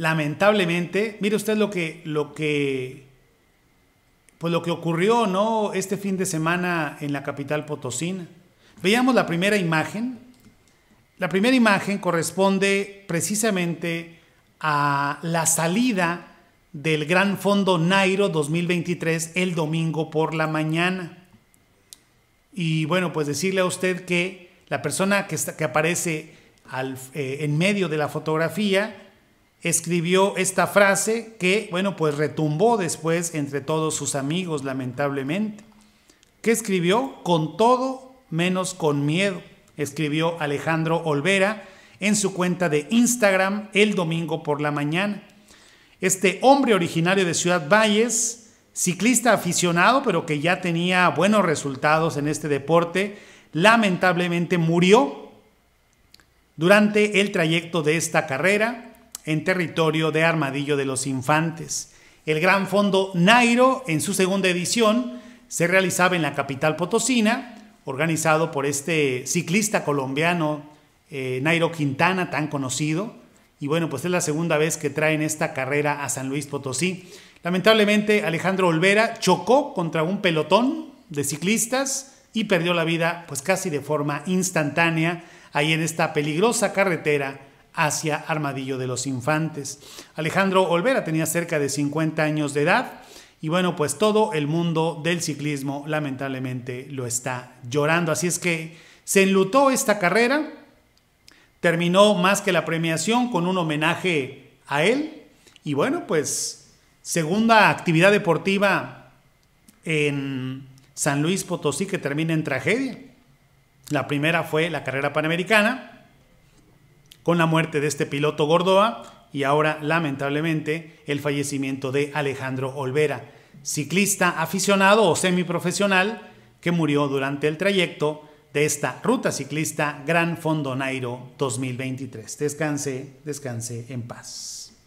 lamentablemente, mire usted lo que, lo que, pues lo que ocurrió, ¿no? Este fin de semana en la capital potosina. Veíamos la primera imagen. La primera imagen corresponde precisamente a la salida del Gran Fondo Nairo 2023 el domingo por la mañana. Y bueno, pues decirle a usted que la persona que, que aparece eh, en medio de la fotografía escribió esta frase que, bueno, pues retumbó después entre todos sus amigos, lamentablemente, que escribió con todo menos con miedo, escribió Alejandro Olvera en su cuenta de Instagram el domingo por la mañana. Este hombre originario de Ciudad Valles, ciclista aficionado, pero que ya tenía buenos resultados en este deporte, lamentablemente murió durante el trayecto de esta carrera en territorio de Armadillo de los Infantes. El Gran Fondo Nairo, en su segunda edición, se realizaba en la capital potosina, organizado por este ciclista colombiano eh, Nairo Quintana, tan conocido. Y bueno, pues es la segunda vez que traen esta carrera a San Luis Potosí. Lamentablemente, Alejandro Olvera chocó contra un pelotón de ciclistas y perdió la vida pues casi de forma instantánea ahí en esta peligrosa carretera hacia Armadillo de los Infantes. Alejandro Olvera tenía cerca de 50 años de edad y bueno, pues todo el mundo del ciclismo lamentablemente lo está llorando. Así es que se enlutó esta carrera, terminó más que la premiación con un homenaje a él y bueno, pues segunda actividad deportiva en San Luis Potosí que termina en tragedia. La primera fue la carrera panamericana con la muerte de este piloto Gordoa y ahora lamentablemente el fallecimiento de Alejandro Olvera, ciclista aficionado o semiprofesional que murió durante el trayecto de esta ruta ciclista Gran Fondo Nairo 2023. Descanse, descanse en paz.